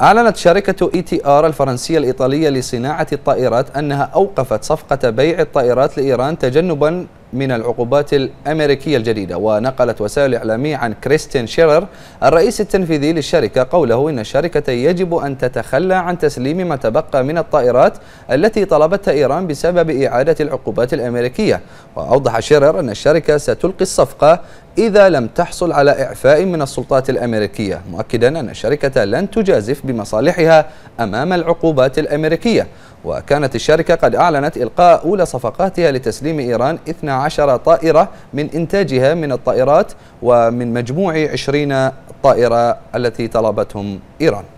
أعلنت شركة إي تي آر الفرنسية الإيطالية لصناعة الطائرات أنها أوقفت صفقة بيع الطائرات لإيران تجنبا من العقوبات الأمريكية الجديدة ونقلت وسائل إعلامية عن كريستين شيرر الرئيس التنفيذي للشركة قوله إن الشركة يجب أن تتخلى عن تسليم ما تبقى من الطائرات التي طلبتها إيران بسبب إعادة العقوبات الأمريكية وأوضح شيرر أن الشركة ستلقي الصفقة إذا لم تحصل على إعفاء من السلطات الأمريكية مؤكدا أن الشركة لن تجازف بمصالحها أمام العقوبات الأمريكية وكانت الشركة قد أعلنت إلقاء أولى صفقاتها لتسليم إيران 12 طائرة من إنتاجها من الطائرات ومن مجموع 20 طائرة التي طلبتهم إيران